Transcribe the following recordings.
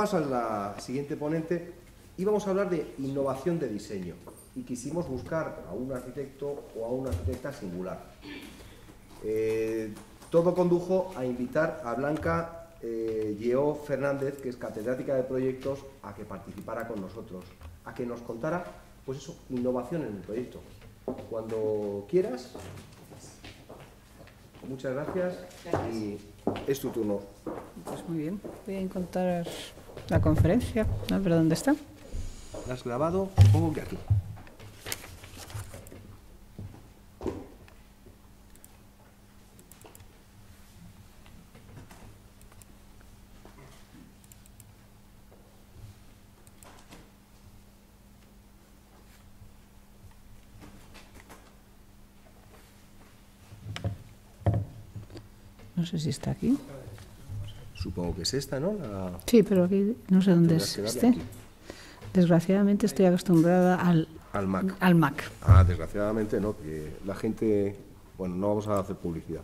Paso a la siguiente ponente. Íbamos a hablar de innovación de diseño y quisimos buscar a un arquitecto o a una arquitecta singular. Eh, todo condujo a invitar a Blanca eh, Yeo Fernández, que es catedrática de proyectos, a que participara con nosotros, a que nos contara, pues eso, innovación en el proyecto. Cuando quieras, muchas gracias, y es tu turno. Pues muy bien, voy a encontrar la conferencia. No, pero ¿dónde está? La has grabado, supongo que aquí. No sé si está aquí. Supongo que es esta, ¿no? Sí, pero aquí no sé dónde es este. Desgraciadamente estoy acostumbrada al, al Mac. Ah, desgraciadamente no, que la gente... Bueno, no vamos a hacer publicidad.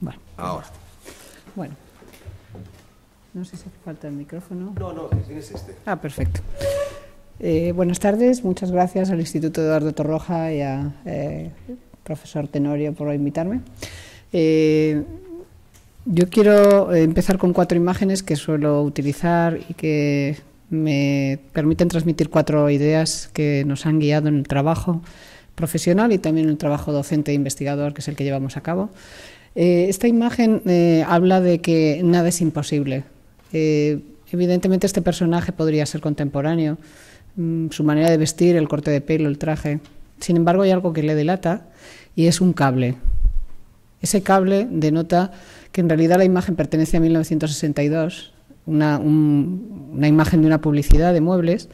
Bueno. Ahora. Bueno. No sé si falta el micrófono. No, no, tienes este. Ah, perfecto. Eh, buenas tardes, muchas gracias al Instituto Eduardo Torroja y a eh, profesor Tenorio por invitarme. Eh, yo quiero eh, empezar con cuatro imágenes que suelo utilizar y que me permiten transmitir cuatro ideas que nos han guiado en el trabajo profesional y también en el trabajo docente e investigador, que es el que llevamos a cabo. Eh, esta imagen eh, habla de que nada es imposible. evidentemente este personaje podría ser contemporáneo, mm, su manera de vestir, el corte de pelo, el traje. Sin embargo, hay algo que le delata y es un cable. Ese cable denota que en realidad la imagen pertenece a 1962, una, una imagen de una publicidad de muebles,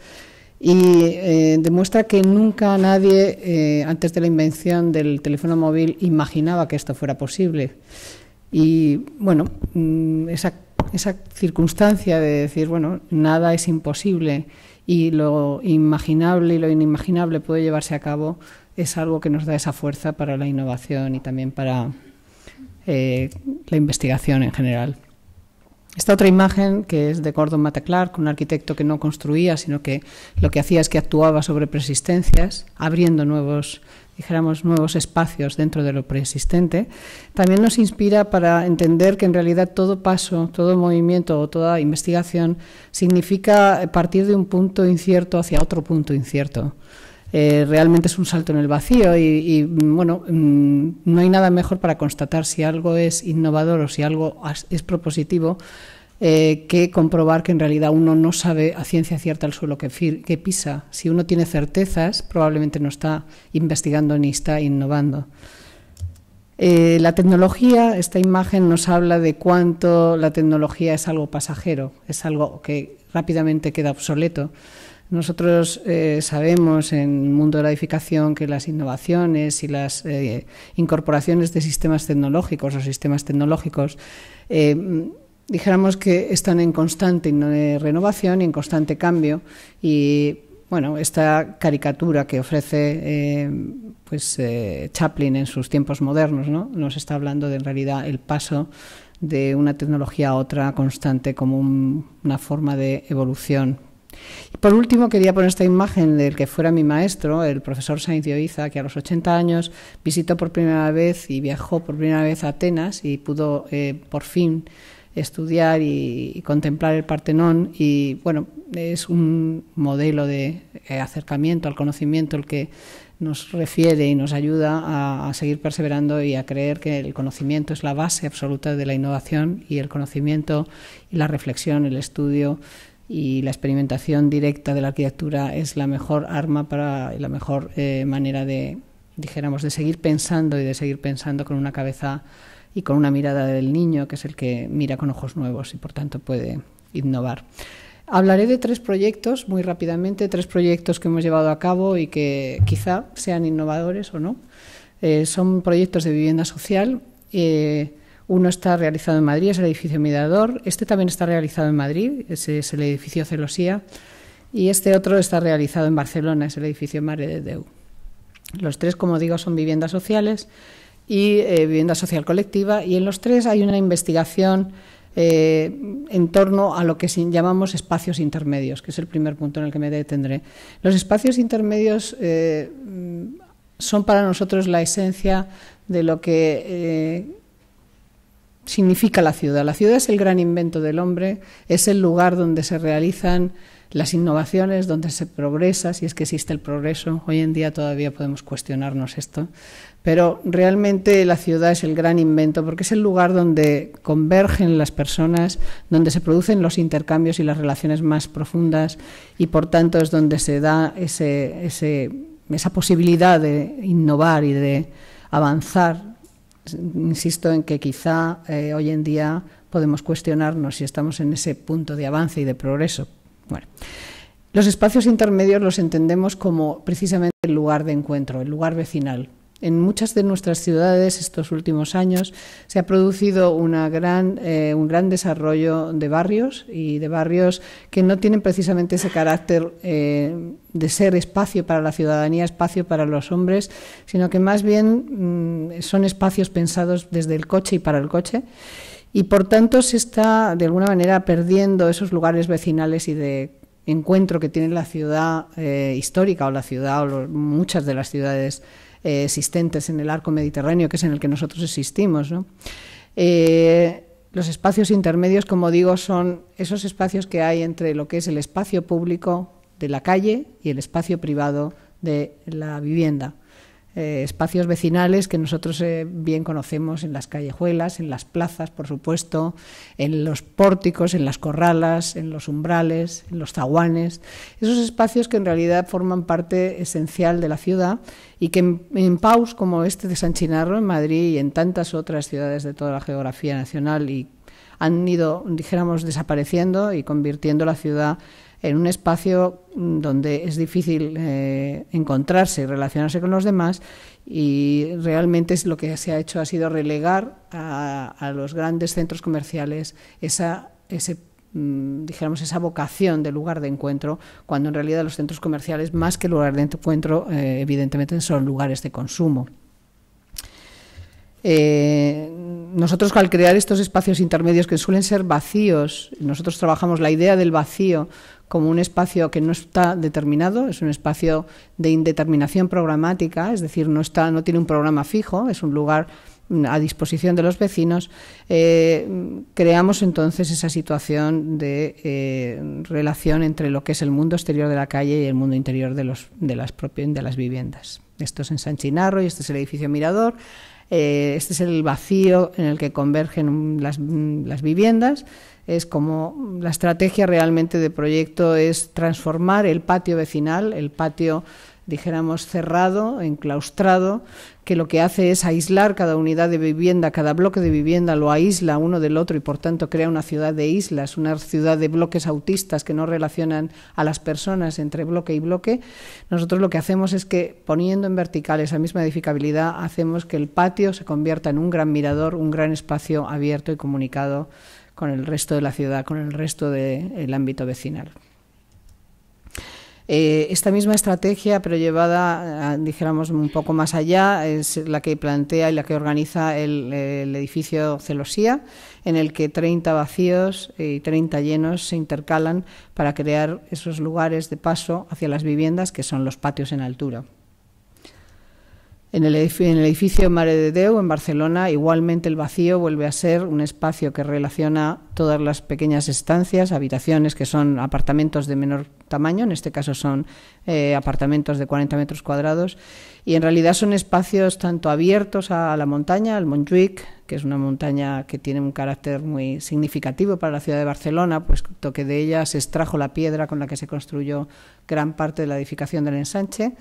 y eh, demuestra que nunca nadie, eh, antes de la invención del teléfono móvil, imaginaba que esto fuera posible. Y bueno, mm, esa, esa circunstancia de decir, bueno, nada es imposible y lo imaginable y lo inimaginable puede llevarse a cabo, es algo que nos da esa fuerza para la innovación y también para eh, la investigación en general. Esta otra imagen, que es de Gordon Matta-Clark, un arquitecto que no construía, sino que lo que hacía es que actuaba sobre persistencias, abriendo nuevos, dijéramos, nuevos espacios dentro de lo preexistente, también nos inspira para entender que en realidad todo paso, todo movimiento o toda investigación significa partir de un punto incierto hacia otro punto incierto. Eh, realmente es un salto en el vacío y, mm, bueno, mm, no hay nada mejor para constatar si algo es innovador o si algo es propositivo eh, que comprobar que en realidad uno no sabe a ciencia cierta el suelo que, pisa. Si uno tiene certezas, probablemente no está investigando ni está innovando. Eh, la tecnología, esta imagen nos habla de cuánto la tecnología es algo pasajero, es algo que rápidamente queda obsoleto. Nosotros eh, sabemos en el mundo de la edificación que las innovaciones y las eh, incorporaciones de sistemas tecnológicos o sistemas tecnológicos eh, dijéramos que están en constante renovación y en constante cambio y bueno, esta caricatura que ofrece pues, Chaplin en sus tiempos modernos, Nos está hablando de en realidad el paso de una tecnología a otra constante como una forma de evolución por último, quería poner esta imagen del que fuera mi maestro, el profesor Sainz de que a los 80 años visitó por primera vez y viajó por primera vez a Atenas y pudo eh, por fin estudiar y, contemplar el Partenón. Y bueno, es un modelo de eh, acercamiento al conocimiento el que nos refiere y nos ayuda a, a, seguir perseverando y a creer que el conocimiento es la base absoluta de la innovación y el conocimiento y la reflexión, el estudio y la experimentación directa de la arquitectura es la mejor arma para la mejor eh, manera de dijéramos de seguir pensando y de seguir pensando con una cabeza y con una mirada del niño que es el que mira con ojos nuevos y por tanto puede innovar. Hablaré de tres proyectos muy rápidamente, tres proyectos que hemos llevado a cabo y que quizá sean innovadores o no. Eh, son proyectos de vivienda social. Eh, uno está realizado en Madrid, es el edificio Mirador. Este también está realizado en Madrid, ese es el edificio Celosía. Y este otro está realizado en Barcelona, es el edificio Mare de Deu. Los tres, como digo, son viviendas sociales y eh, vivienda social colectiva. Y en los tres hay una investigación eh, en torno a lo que llamamos espacios intermedios, que es el primer punto en el que me detendré. Los espacios intermedios eh, mm, son para nosotros la esencia de lo que significa la ciudad. La ciudad es el gran invento del hombre, es el lugar donde se realizan las innovaciones, donde se progresa, si es que existe el progreso. Hoy en día todavía podemos cuestionarnos esto, pero realmente la ciudad es el gran invento porque es el lugar donde convergen las personas, donde se producen los intercambios y las relaciones más profundas y por tanto es donde se da ese, esa posibilidad de innovar y de avanzar insisto en que quizá eh, hoy en día podemos cuestionarnos si estamos en ese punto de avance y de progreso. Bueno, los espacios intermedios los entendemos como precisamente el lugar de encuentro, el lugar vecinal, en muchas de nuestras ciudades estos últimos años se ha producido eh, un gran desarrollo de barrios y de barrios que no tienen precisamente ese carácter eh, de ser espacio para la ciudadanía, espacio para los hombres, sino que más bien mm, son espacios pensados desde el coche y para el coche. Y por tanto se está de alguna manera perdiendo esos lugares vecinales y de encuentro que tiene la ciudad eh, histórica o la ciudad o muchas de las ciudades existentes en el arco mediterráneo, que es en el que nosotros existimos. Eh, los espacios intermedios, como digo, son esos espacios que hay entre lo que es el espacio público de la calle y el espacio privado de la vivienda. Eh, espacios vecinales que nosotros eh, bien conocemos en las callejuelas, en las plazas, por supuesto, en los pórticos, en las corralas, en los umbrales, en los zaguanes. Esos espacios que en realidad forman parte esencial de la ciudad y que en, Paus, como este de San Chinarro, en Madrid y en tantas otras ciudades de toda la geografía nacional y han ido, dijéramos, desapareciendo y convirtiendo la ciudad en un espacio mm, donde es difícil eh, encontrarse y relacionarse con los demás y realmente lo que se ha hecho ha sido relegar a, los grandes centros comerciales esa, ese mm, esa vocación de lugar de encuentro, cuando en realidad los centros comerciales, más que lugar de encuentro, eh, evidentemente son lugares de consumo. Eh, nosotros al crear estos espacios intermedios que suelen ser vacíos, nosotros trabajamos la idea del vacío como un espacio que no está determinado, es un espacio de indeterminación programática, es decir, no está, no tiene un programa fijo, es un lugar mm, a disposición de los vecinos, eh, creamos entonces esa situación de eh, relación entre lo que es el mundo exterior de la calle y el mundo interior de, los, de, las, propias, de las viviendas. Esto es en Sanchinarro y este es el edificio Mirador. Eh, este es el vacío en el que convergen las, las viviendas es como la estrategia realmente de proyecto es transformar el patio vecinal, el patio dijéramos, cerrado, enclaustrado, que lo que hace es aislar cada unidad de vivienda, cada bloque de vivienda lo aísla uno del otro y por tanto crea una ciudad de islas, una ciudad de bloques autistas que no relacionan a las personas entre bloque y bloque, nosotros lo que hacemos es que poniendo en vertical esa misma edificabilidad hacemos que el patio se convierta en un gran mirador, un gran espacio abierto y comunicado con el resto de la ciudad, con el resto del ámbito vecinal. Eh, esta misma estrategia, pero llevada, ah, dijéramos, un poco más allá, es la que plantea y la que organiza el, el edificio Celosía, en el que 30 vacíos y 30 llenos se intercalan para crear esos lugares de paso hacia las viviendas, que son los patios en altura. En el, edificio, Mare de Deu, en Barcelona, igualmente el vacío vuelve a ser un espacio que relaciona todas las pequeñas estancias, habitaciones que son apartamentos de menor tamaño, en este caso son eh, apartamentos de 40 metros cuadrados, y en realidad son espacios tanto abiertos a la montaña, al Montjuic, que es una montaña que tiene un carácter muy significativo para la ciudad de Barcelona, puesto que de ella se extrajo la piedra con la que se construyó gran parte de la edificación del ensanche.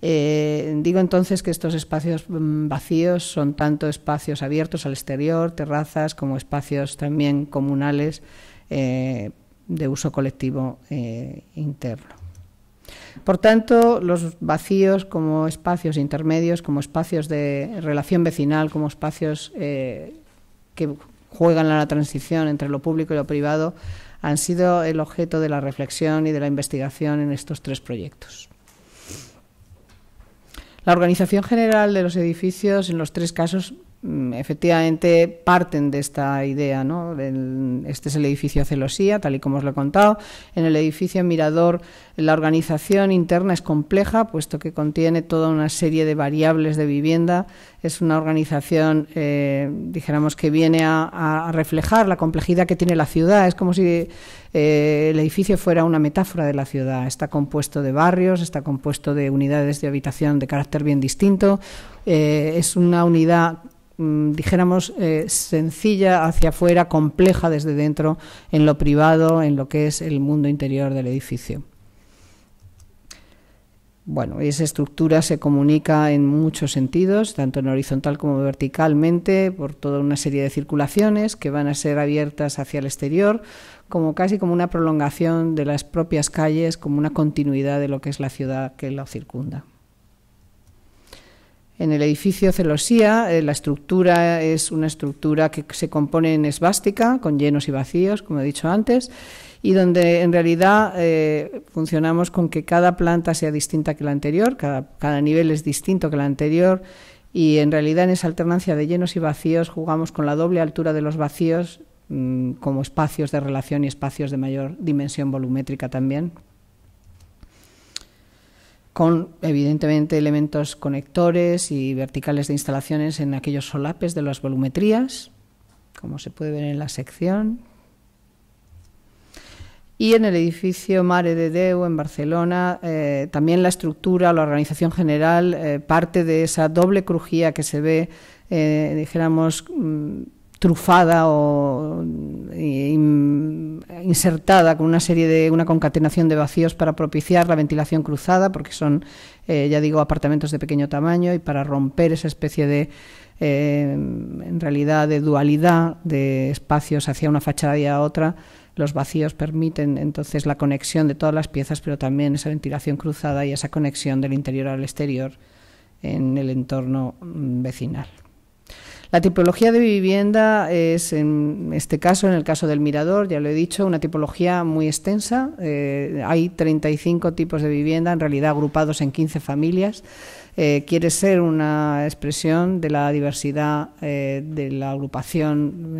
Eh, digo entonces que estos espacios mm, vacíos son tanto espacios abiertos al exterior, terrazas, como espacios también comunales eh, de uso colectivo eh, interno. Por tanto, los vacíos como espacios intermedios, como espacios de relación vecinal, como espacios que juegan a la transición entre lo público y lo privado, han sido el objeto de la reflexión y de la investigación en estos tres proyectos. La organización general de los edificios en los tres casos Mm, efectivamente parten de esta idea. ¿no? este es el edificio Celosía, tal y como os lo he contado. En el edificio Mirador la organización interna es compleja, puesto que contiene toda una serie de variables de vivienda. Es una organización, eh, dijéramos, que viene a, reflejar la complejidad que tiene la ciudad. Es como si eh, el edificio fuera una metáfora de la ciudad. Está compuesto de barrios, está compuesto de unidades de habitación de carácter bien distinto. Eh, es una unidad Mm, dijéramos, eh, sencilla hacia afuera, compleja desde dentro, en lo privado, en lo que es el mundo interior del edificio. Bueno, esa estructura se comunica en muchos sentidos, tanto en horizontal como verticalmente, por toda una serie de circulaciones que van a ser abiertas hacia el exterior, como casi como una prolongación de las propias calles, como una continuidad de lo que es la ciudad que lo circunda en el edificio Celosía. Eh, la estructura es una estructura que se compone en esvástica, con llenos y vacíos, como he dicho antes, y donde en realidad eh, funcionamos con que cada planta sea distinta que la anterior, cada nivel es distinto que la anterior. Y en realidad en esa alternancia de llenos y vacíos jugamos con la doble altura de los vacíos mm, como espacios de relación y espacios de mayor dimensión volumétrica también con evidentemente elementos conectores y verticales de instalaciones en aquellos solapes de las volumetrías, como se puede ver en la sección. Y en el edificio Mare de Deu, en Barcelona, eh, también la estructura, la organización general, eh, parte de esa doble crujía que se ve, eh, dijéramos, mm, trufada o eh, insertada con una serie de una concatenación de vacíos para propiciar la ventilación cruzada, porque son, eh, ya digo, apartamentos de pequeño tamaño y para romper esa especie de, eh, en realidad, de dualidad de espacios hacia una fachada y a otra. Los vacíos permiten entonces la conexión de todas las piezas, pero también esa ventilación cruzada y esa conexión del interior al exterior en el entorno mm, vecinal. La tipología de vivienda es, en este caso, en el caso del mirador, ya lo he dicho, una tipología muy extensa. Eh, hay 35 tipos de vivienda, en realidad agrupados en 15 familias. Eh, quiere ser una expresión de la diversidad eh, de la agrupación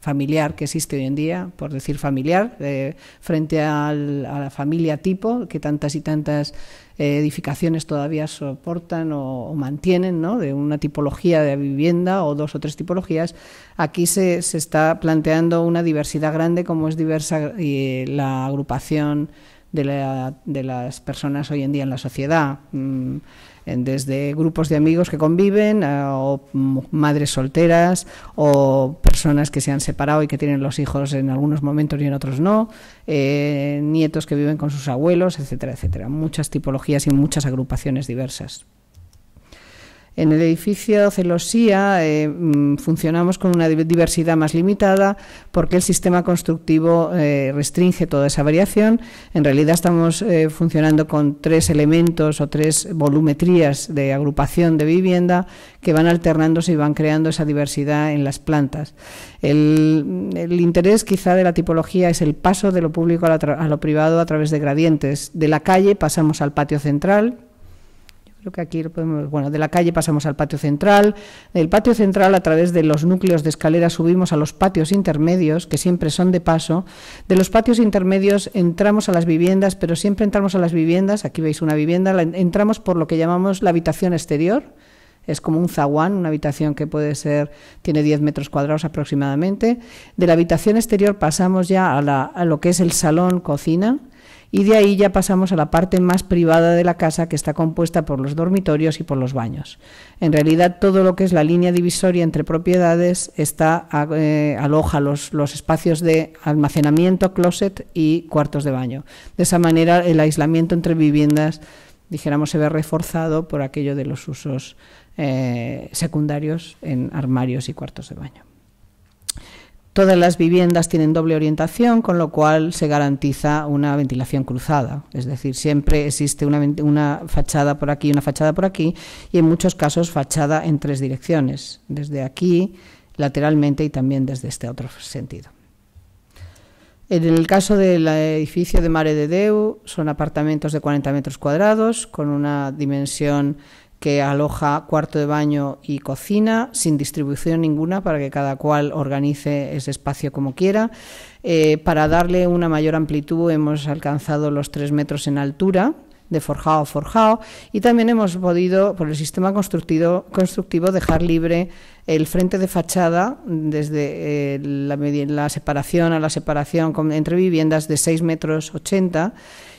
familiar que existe hoy en día, por decir familiar, frente a la familia tipo, que tantas y tantas edificaciones todavía soportan o, mantienen, ¿no? de una tipología de vivienda o dos o tres tipologías, aquí se, se está planteando una diversidad grande como es diversa eh, la agrupación de, las personas hoy en día en la sociedad, mm, desde grupos de amigos que conviven, eh, o madres solteras, o personas que se han separado y que tienen los hijos en algunos momentos y en otros no, eh, nietos que viven con sus abuelos, etcétera, etcétera. Muchas tipologías y muchas agrupaciones diversas. En el edificio Celosía eh, mm, funcionamos con una diversidad más limitada porque el sistema constructivo eh, restringe toda esa variación. En realidad estamos eh, funcionando con tres elementos o tres volumetrías de agrupación de vivienda que van alternándose y van creando esa diversidad en las plantas. El, interés quizá de la tipología es el paso de lo público a lo privado a través de gradientes. De la calle pasamos al patio central, Creo que aquí podemos, bueno, de la calle pasamos al patio central, del patio central a través de los núcleos de escalera subimos a los patios intermedios, que siempre son de paso, de los patios intermedios entramos a las viviendas, pero siempre entramos a las viviendas, aquí veis una vivienda, entramos por lo que llamamos la habitación exterior, es como un zaguán, una habitación que puede ser, tiene 10 metros cuadrados aproximadamente. De la habitación exterior pasamos ya a, a lo que es el salón cocina, y de ahí ya pasamos a la parte más privada de la casa que está compuesta por los dormitorios y por los baños. En realidad todo lo que es la línea divisoria entre propiedades está eh, aloja los, espacios de almacenamiento, closet y cuartos de baño. De esa manera el aislamiento entre viviendas dijéramos, se ve reforzado por aquello de los usos eh, secundarios en armarios y cuartos de baño. Todas las viviendas tienen doble orientación, con lo cual se garantiza una ventilación cruzada. Es decir, siempre existe una, fachada por aquí y una fachada por aquí, y en muchos casos fachada en tres direcciones, desde aquí, lateralmente y también desde este otro sentido. En el caso del edificio de Mare de Deu, son apartamentos de 40 metros cuadrados, con una dimensión que aloja cuarto de baño y cocina, sin distribución ninguna, para que cada cual organice ese espacio como quiera. Eh, para darle una mayor amplitud hemos alcanzado los tres metros en altura, de forjado a forjado y también hemos podido por el sistema constructivo, constructivo dejar libre el frente de fachada desde eh, la, la, separación a la separación entre viviendas de 6 metros 80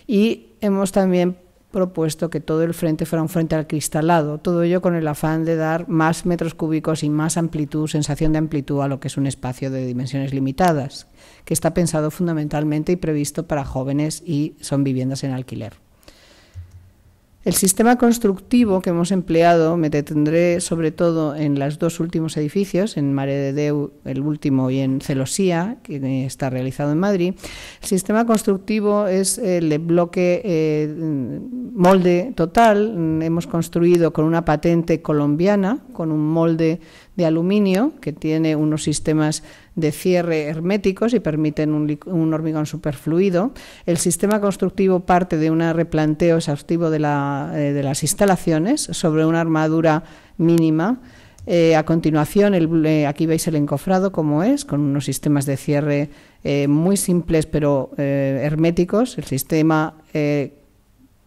y hemos también propuesto que todo el frente fuera un frente al cristalado, todo ello con el afán de dar más metros cúbicos y más amplitud, sensación de amplitud a lo que es un espacio de dimensiones limitadas, que está pensado fundamentalmente y previsto para jóvenes y son viviendas en alquiler. El sistema constructivo que hemos empleado, me detendré sobre todo en los dos últimos edificios, en Mare de Deu, el último, y en Celosía, que está realizado en Madrid. El sistema constructivo es el bloque eh, molde total mm, hemos construido con una patente colombiana, con un molde de aluminio que tiene unos sistemas de cierre herméticos y permiten un, hormigón superfluido. El sistema constructivo parte de un replanteo exhaustivo de, eh, las instalaciones sobre una armadura mínima. Eh, a continuación, eh, aquí veis el encofrado como es, con unos sistemas de cierre muy simples pero herméticos. El sistema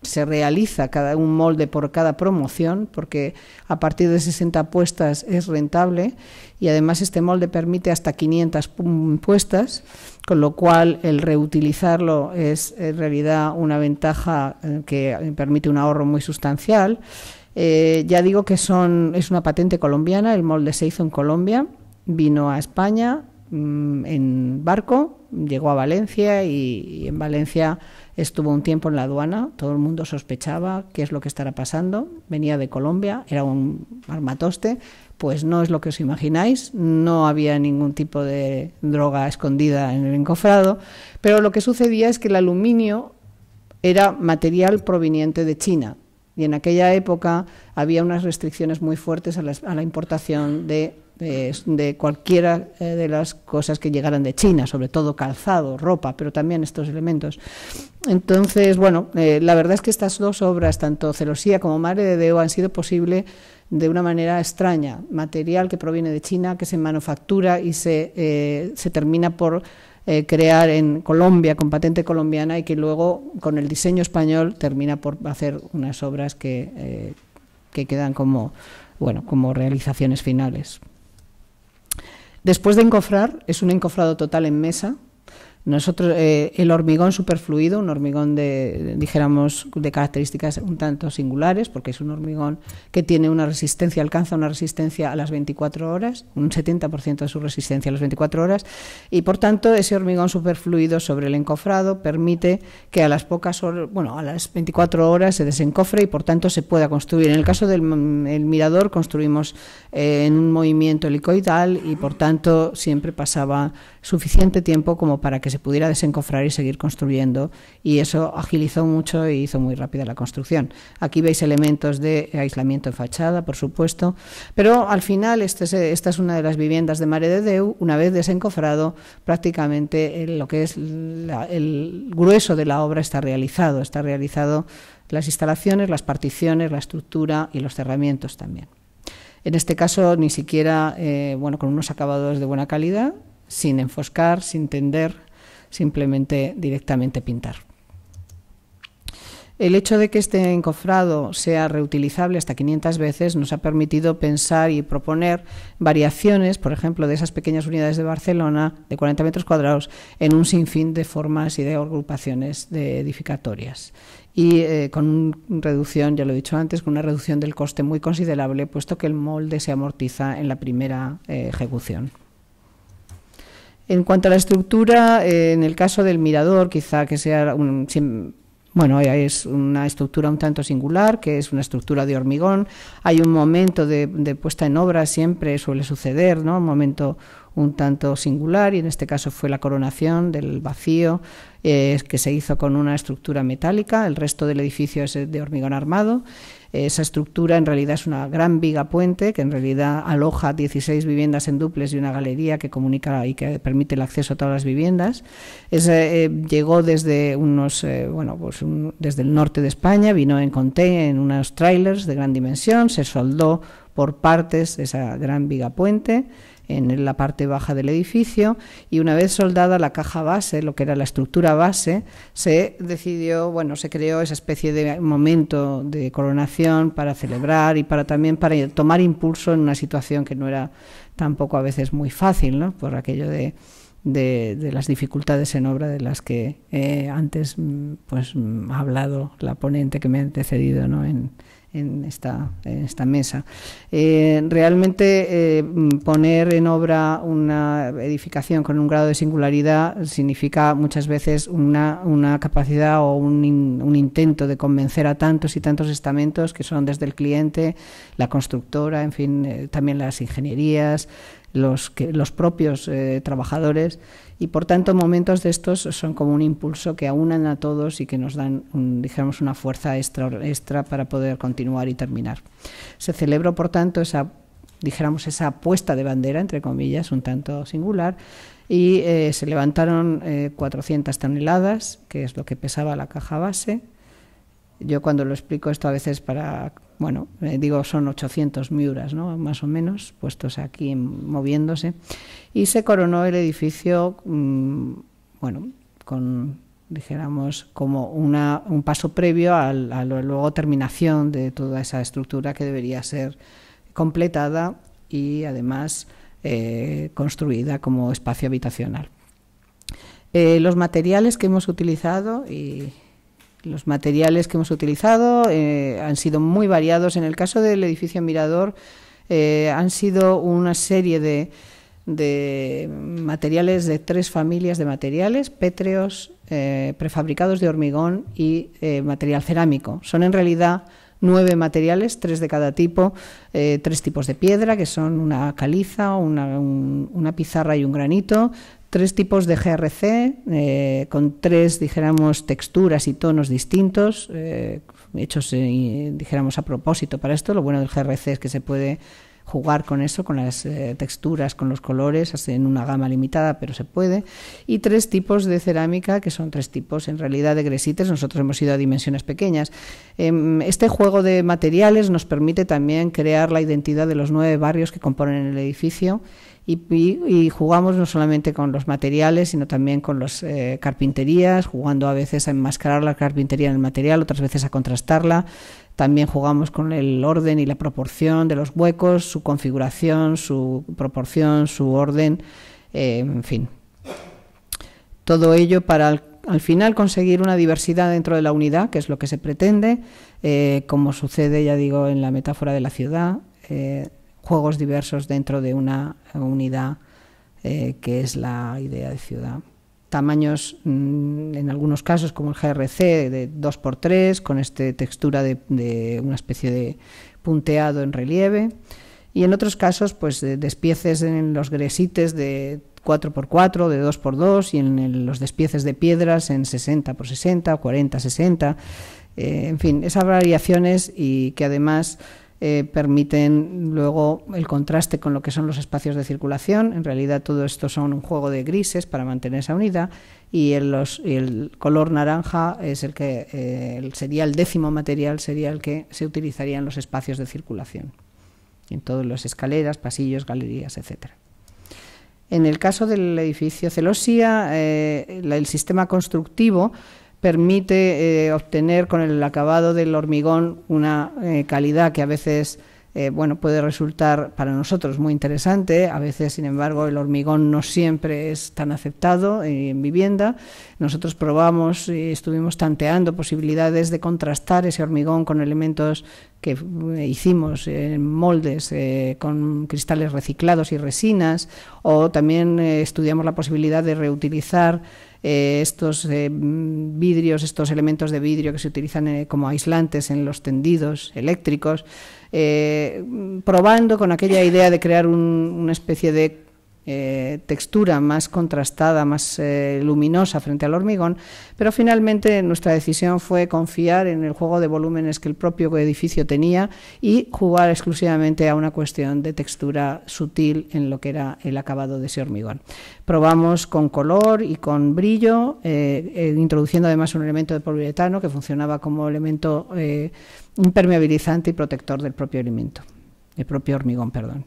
se realiza cada un molde por cada promoción, porque a partir de 60 puestas es rentable y además este molde permite hasta 500 puestas, con lo cual el reutilizarlo es en realidad una ventaja eh, que permite un ahorro muy sustancial. Eh, ya digo que son, es una patente colombiana, el molde se hizo en Colombia, vino a España mm, en barco, llegó a Valencia y en Valencia Estuvo un tiempo en la aduana, todo el mundo sospechaba qué es lo que estará pasando. Venía de Colombia, era un armatoste, pues no es lo que os imagináis, no había ningún tipo de droga escondida en el encofrado, pero lo que sucedía es que el aluminio era material proveniente de China y en aquella época había unas restricciones muy fuertes a la, importación de de cualquiera eh, de las cosas que llegaran de China, sobre todo calzado, ropa, pero también estos elementos. Entonces, bueno, eh, la verdad es que estas dos obras, tanto Celosía como Madre de Deo, han sido posible de una manera extraña, material que proviene de China, que se manufactura y se, eh, se termina por crear en Colombia con patente colombiana y que luego con el diseño español termina por hacer unas obras que, que quedan como, bueno, como realizaciones finales. Después de encofrar, es un encofrado total en mesa, nosotros, eh, el hormigón superfluido, un hormigón de, dijéramos, de características un tanto singulares, porque es un hormigón que tiene una resistencia, alcanza una resistencia a las 24 horas, un 70% de su resistencia a las 24 horas, y por tanto ese hormigón superfluido sobre el encofrado permite que a las pocas horas, bueno, a las 24 horas se desencofre y por tanto se pueda construir. En el caso del mirador construimos eh, en un movimiento helicoidal y por tanto siempre pasaba suficiente tiempo como para que se pudiera desencofrar y seguir construyendo y eso agilizó mucho y e hizo muy rápida la construcción. Aquí veis elementos de aislamiento en fachada, por supuesto, pero al final este esta es una de las viviendas de Mare de Deu, una vez desencofrado prácticamente eh, lo que es el grueso de la obra está realizado, está realizado las instalaciones, las particiones, la estructura y los cerramientos también. En este caso, ni siquiera, eh, bueno, con unos acabados de buena calidad, sin enfoscar, sin tender, simplemente directamente pintar. El hecho de que este encofrado sea reutilizable hasta 500 veces nos ha permitido pensar y proponer variaciones, por ejemplo, de esas pequeñas unidades de Barcelona de 40 metros cuadrados en un sinfín de formas y de agrupaciones de edificatorias. Y eh, con una reducción, ya lo he dicho antes, con una reducción del coste muy considerable, puesto que el molde se amortiza en la primera eh, ejecución. En cuanto a la estructura, eh, en el caso del mirador, quizá que sea un, bueno, es una estructura un tanto singular, que es una estructura de hormigón. Hay un momento de, puesta en obra, siempre suele suceder, ¿no? Un momento un tanto singular, y en este caso fue la coronación del vacío, eh, que se hizo con una estructura metálica. El resto del edificio es de hormigón armado. Esa estructura en realidad es una gran viga puente que en realidad aloja 16 viviendas en duples y una galería que comunica y que permite el acceso a todas las viviendas. Eh, llegó desde eh, pues desde el norte de España, vino en Conté en unos trailers de gran dimensión, se soldó por partes esa gran viga puente en la parte baja del edificio y una vez soldada la caja base, lo que era la estructura base, se decidió, bueno, se creó esa especie de momento de coronación para celebrar y para también para tomar impulso en una situación que no era tampoco a veces muy fácil, ¿no? Por aquello de las dificultades en obra de las que eh, antes mm, pues mm, ha hablado la ponente que me ha antecedido ¿no? en, en esta, mesa. Eh, realmente eh, poner en obra una edificación con un grado de singularidad significa muchas veces una, capacidad o un, intento de convencer a tantos y tantos estamentos que son desde el cliente, la constructora, en fin, eh, también las ingenierías, los, que, los propios trabajadores y por tanto momentos de estos son como un impulso que aunan a todos y que nos dan, una fuerza extra, para poder continuar y terminar. Se celebró, por tanto, esa, dijéramos, esa puesta de bandera, entre comillas, un tanto singular, y eh, se levantaron 400 eh, toneladas, que es lo que pesaba la caja base. Yo cuando lo explico esto a veces para bueno, eh, digo, son 800 miuras, ¿no? más o menos, puestos aquí moviéndose, y se coronó el edificio, mm, bueno, con, dijéramos, como un paso previo a, la luego terminación de toda esa estructura que debería ser completada y además eh, construida como espacio habitacional. Eh, los materiales que hemos utilizado, y los materiales que hemos utilizado eh, han sido muy variados. En el caso del edificio Mirador, eh, han sido una serie de, materiales de tres familias de materiales, pétreos, eh, prefabricados de hormigón y material cerámico. Son en realidad nueve materiales, tres de cada tipo, tres tipos de piedra, que son una caliza, una, pizarra y un granito, tres tipos de GRC, eh, con tres, dijéramos, texturas y tonos distintos, eh, hechos, eh, dijéramos, a propósito para esto. Lo bueno del GRC es que se puede jugar con eso, con las eh, texturas, con los colores, en una gama limitada, pero se puede. Y tres tipos de cerámica, que son tres tipos en realidad de gresites, nosotros hemos ido a dimensiones pequeñas. Em, este juego de materiales nos permite también crear la identidad de los nueve barrios que componen el edificio. Y, jugamos no solamente con los materiales, sino también con las eh, carpinterías, jugando a veces a enmascarar la carpintería en el material, otras veces a contrastarla, también jugamos con el orden y la proporción de los huecos, su configuración, su proporción, su orden, eh, en fin. Todo ello para al, final conseguir una diversidad dentro de la unidad, que es lo que se pretende, eh, como sucede, ya digo, en la metáfora de la ciudad, eh, juegos diversos dentro de una unidad que es la idea de ciudad tamaños mm, en algunos casos como el GRC de 2x3 con este textura de, una especie de punteado en relieve y en otros casos pues despieces en los gresites de 4x4 de 2x2 y en los despieces de piedras en 60x60 40 60 en fin esas variaciones y que además eh, permiten luego el contraste con lo que son los espacios de circulación. En realidad todo esto son un juego de grises para mantener esa unidad y el, color naranja es el que eh, sería el décimo material, sería el que se utilizaría en los espacios de circulación, en todas las escaleras, pasillos, galerías, etcétera. En el caso del edificio Celosía, eh, el sistema constructivo permite eh, obtener con el acabado del hormigón una eh, calidad que a veces eh, bueno, puede resultar para nosotros muy interesante. A veces, sin embargo, el hormigón no siempre es tan aceptado en vivienda nosotros probamos y estuvimos tanteando posibilidades de contrastar ese hormigón con elementos que eh, hicimos en moldes eh, con cristales reciclados y resinas, o también eh, estudiamos la posibilidad de reutilizar estos vidrios, estos elementos de vidrio que se utilizan como aislantes en los tendidos eléctricos, probando con aquella idea de crear una especie de eh, textura más contrastada, más eh, luminosa frente al hormigón, pero finalmente nuestra decisión fue confiar en el juego de volúmenes que el propio edificio tenía y jugar exclusivamente a una cuestión de textura sutil en lo que era el acabado de ese hormigón. Probamos con color y con brillo, eh, introduciendo además un elemento de poliuretano que funcionaba como elemento impermeabilizante y protector del propio hormigón. el propio hormigón, perdón.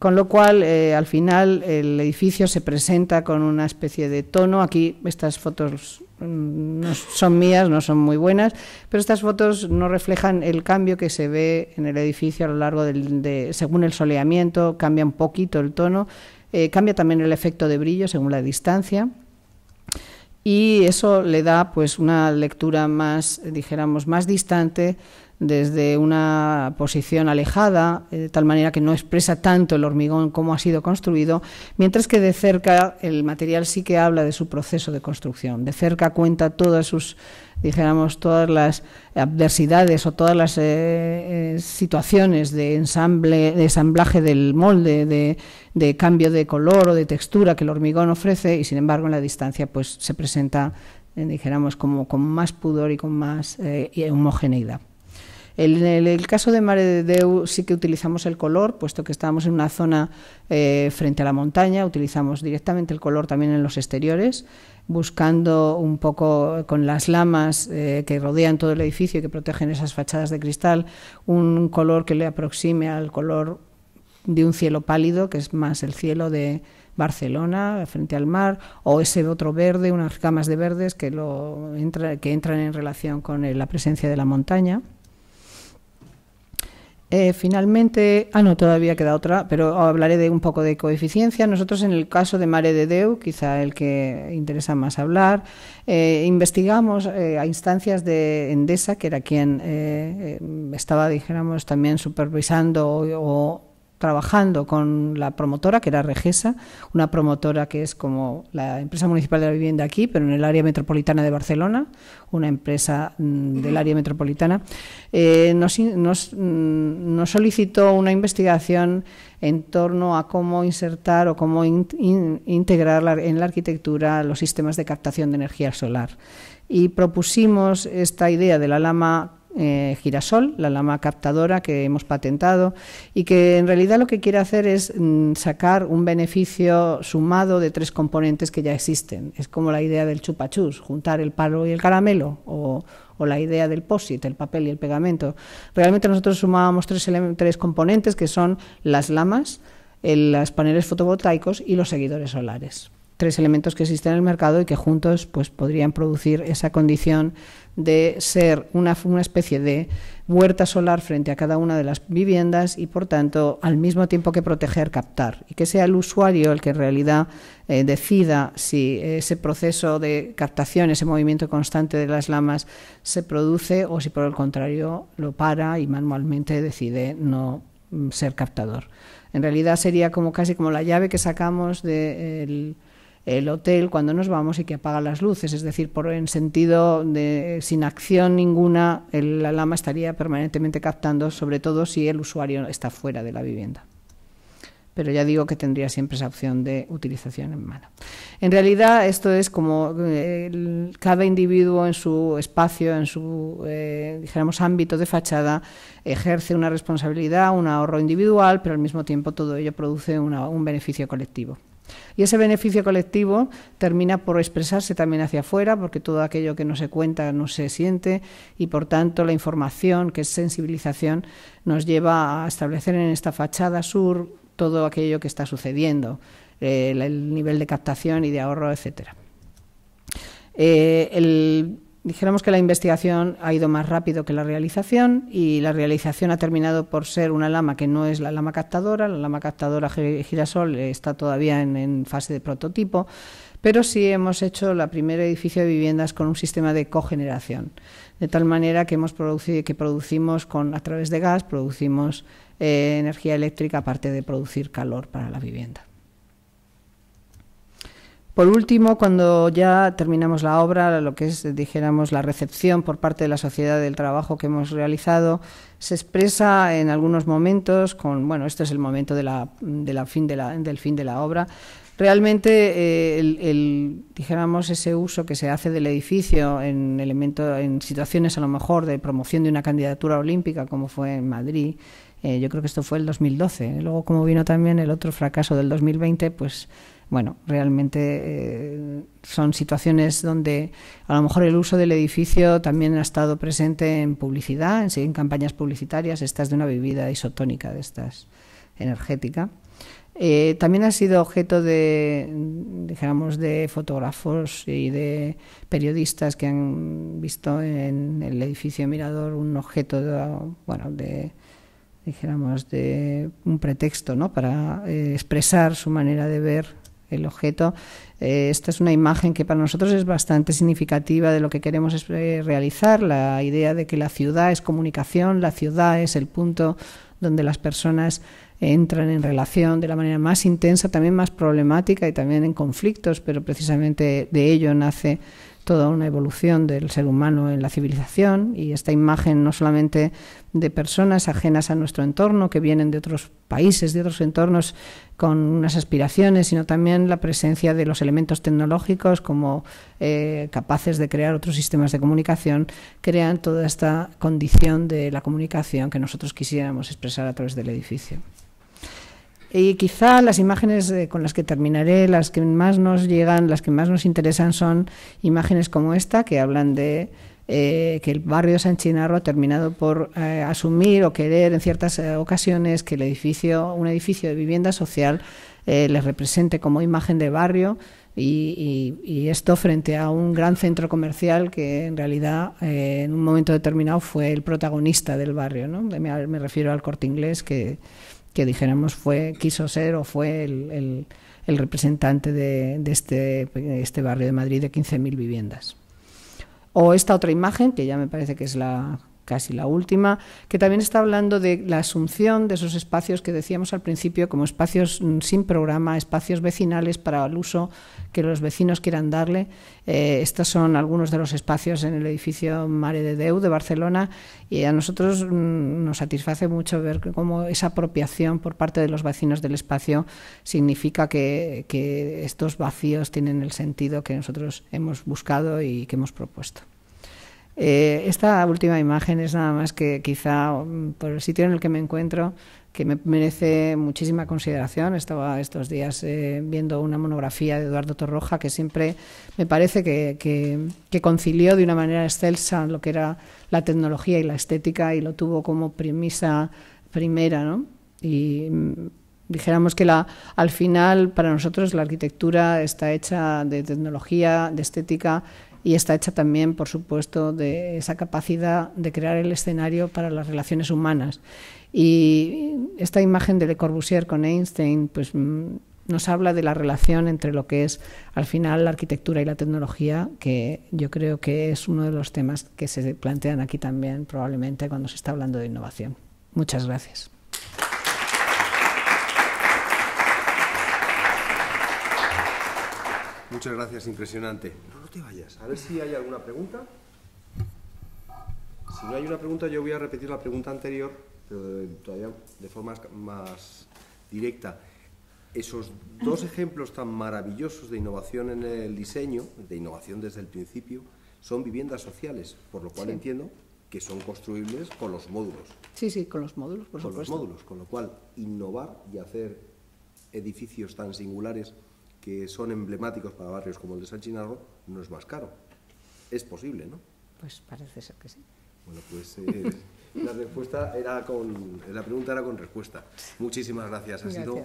Con lo cual, eh, al final, el edificio se presenta con una especie de tono. Aquí estas fotos mm, no son mías, no son muy buenas, pero estas fotos no reflejan el cambio que se ve en el edificio a lo largo del, de, según el soleamiento, cambia un poquito el tono, eh, cambia también el efecto de brillo según la distancia y eso le da pues una lectura más, dijéramos, más distante desde una posición alejada, eh, de tal manera que no expresa tanto el hormigón como ha sido construido, mientras que de cerca el material sí que habla de su proceso de construcción. De cerca cuenta todas sus, dijéramos, todas las adversidades o todas las eh, eh, situaciones de ensamble, de ensamblaje del molde, de, cambio de color o de textura que el hormigón ofrece, y sin embargo en la distancia pues se presenta, dijéramos, como con más pudor y con más homogeneidad. En el, caso de Mare de Deu sí que utilizamos el color, puesto que estábamos en una zona eh, frente a la montaña, utilizamos directamente el color también en los exteriores, buscando un poco con las lamas eh, que rodean todo el edificio y que protegen esas fachadas de cristal, un color que le aproxime al color de un cielo pálido, que es más el cielo de, Barcelona frente al mar o ese otro verde, unas camas de verdes que entran en relación con eh, la presencia de la montaña. Eh, finalmente, ah no, todavía queda otra, pero hablaré de un poco de coeficiencia. Nosotros en el caso de Mare de Deu, quizá el que interesa más hablar, eh, investigamos eh, a instancias de Endesa, que era quien eh, estaba, dijéramos, también supervisando o trabajando con la promotora, que era Regesa, una promotora que es como la empresa municipal de la vivienda aquí, pero en el área metropolitana de Barcelona, una empresa mm, del área metropolitana, eh, mm, nos, solicitó una investigación en torno a cómo insertar o cómo integrar en la arquitectura los sistemas de captación de energía solar. Y propusimos esta idea de la lama eh, girasol, la lama captadora que hemos patentado y que en realidad lo que quiere hacer es mm, sacar un beneficio sumado de tres componentes que ya existen. Es como la idea del chupachus, juntar el palo y el caramelo o, la idea del POSIT, el papel y el pegamento. Realmente nosotros sumábamos tres, componentes que son las lamas, los paneles fotovoltaicos y los seguidores solares tres elementos que existen en el mercado y que juntos pues, podrían producir esa condición de ser una, una especie de huerta solar frente a cada una de las viviendas y, por tanto, al mismo tiempo que proteger, captar. Y que sea el usuario el que en realidad eh, decida si ese proceso de captación, ese movimiento constante de las lamas se produce o si, por el contrario, lo para y manualmente decide no mm, ser captador. En realidad sería como casi como la llave que sacamos del el hotel cuando nos vamos y que apaga las luces. Es decir, por en sentido de sin acción ninguna, la lama estaría permanentemente captando, sobre todo si el usuario está fuera de la vivienda. Pero ya digo que tendría siempre esa opción de utilización en mano. En realidad, esto es como eh, cada individuo en su espacio, en su eh, dijéramos ámbito de fachada, ejerce una responsabilidad, un ahorro individual, pero al mismo tiempo todo ello produce un beneficio colectivo. Y ese beneficio colectivo termina por expresarse también hacia afuera, porque todo aquello que no se cuenta no se siente y, por tanto, la información, que es sensibilización, nos lleva a establecer en esta fachada sur todo aquello que está sucediendo, eh, el nivel de captación y de ahorro, etc. Dijéramos que la investigación ha ido más rápido que la realización y la realización ha terminado por ser una lama que no es la lama captadora. La lama captadora girasol está todavía en, fase de prototipo, pero sí hemos hecho la primer edificio de viviendas con un sistema de cogeneración, de tal manera que hemos producido, que producimos con a través de gas producimos eh, energía eléctrica aparte de producir calor para la vivienda. Por último, cuando ya terminamos la obra, lo que es, dijéramos, la recepción por parte de la sociedad del trabajo que hemos realizado, se expresa en algunos momentos con, bueno, este es el momento del fin de la obra, Realmente, eh, el, dijéramos, ese uso que se hace del edificio en, situaciones a lo mejor de promoción de una candidatura olímpica, como fue en Madrid, eh, yo creo que esto fue el 2012. ¿eh? Luego, como vino también el otro fracaso del 2020, pues bueno, realmente eh, son situaciones donde a lo mejor el uso del edificio también ha estado presente en publicidad, en, campañas publicitarias, estas de una bebida isotónica, de estas energética. Eh, también ha sido objeto de, dijéramos, de fotógrafos y de periodistas que han visto en el edificio Mirador un objeto, bueno, de, dijéramos, de un pretexto, ¿no? Para eh, expresar su manera de ver el objeto. Eh, esta es una imagen que para nosotros es bastante significativa de lo que queremos eh, realizar, la idea de que la ciudad es comunicación, la ciudad es el punto donde las personas entran en relación de la manera más intensa, también más problemática y también en conflictos, pero precisamente de ello nace toda una evolución del ser humano en la civilización y esta imagen no solamente de personas ajenas a nuestro entorno, que vienen de otros países, de otros entornos con unas aspiraciones, sino también la presencia de los elementos tecnológicos como eh, capaces de crear otros sistemas de comunicación, crean toda esta condición de la comunicación que nosotros quisiéramos expresar a través del edificio. Y quizá las imágenes eh, con las que terminaré, las que más nos llegan, las que más nos interesan, son imágenes como esta, que hablan de eh, que el barrio San Chinarro ha terminado por eh, asumir o querer en ciertas ocasiones que el edificio, un edificio de vivienda social, les represente como imagen de barrio. Y, esto frente a un gran centro comercial que en realidad en un momento determinado fue el protagonista del barrio. ¿no? me refiero al corte inglés que, que dijéramos fue, quiso ser o fue el, representante de, este, este barrio de Madrid de 15.000 viviendas. O esta otra imagen, que ya me parece que es la casi la última, que también está hablando de la asunción de esos espacios que decíamos al principio como espacios mm, sin programa, espacios vecinales para el uso que los vecinos quieran darle. Eh, estos son algunos de los espacios en el edificio Mare de Deu de Barcelona y a nosotros mm, nos satisface mucho ver cómo esa apropiación por parte de los vecinos del espacio significa que estos vacíos tienen el sentido que nosotros hemos buscado y que hemos propuesto. Eh, esta última imagen es nada más que quizá mm, por el sitio en el que me encuentro, que me merece muchísima consideración. Estaba estos días eh, viendo una monografía de Eduardo Torroja que siempre me parece que, concilió de una manera excelsa lo que era la tecnología y la estética y lo tuvo como premisa primera. Y mm, dijéramos que al final para nosotros la arquitectura está hecha de tecnología, de estética y está hecha también, por supuesto, de esa capacidad de crear el escenario para las relaciones humanas. Y esta imagen de Le Corbusier con Einstein, pues mm, nos habla de la relación entre lo que es al final la arquitectura y la tecnología, que yo creo que es uno de los temas que se plantean aquí también probablemente cuando se está hablando de innovación. Muchas gracias. Muchas gracias, impresionante. A ver si hay alguna pregunta. Si no hay una pregunta, yo voy a repetir la pregunta anterior, pero todavía de forma más directa. Esos dos ejemplos tan maravillosos de innovación en el diseño, de innovación desde el principio, son viviendas sociales, por lo cual entiendo que son construibles con los módulos. Sí, sí, con los módulos, por supuesto. Con los módulos, con lo cual innovar y hacer edificios tan singulares que son emblemáticos para barrios como el de San Chinarro, no es más caro. Es posible, ¿no? Pues parece ser que sí. Bueno, pues eh, la respuesta era con la pregunta era con respuesta. Muchísimas gracias. Ha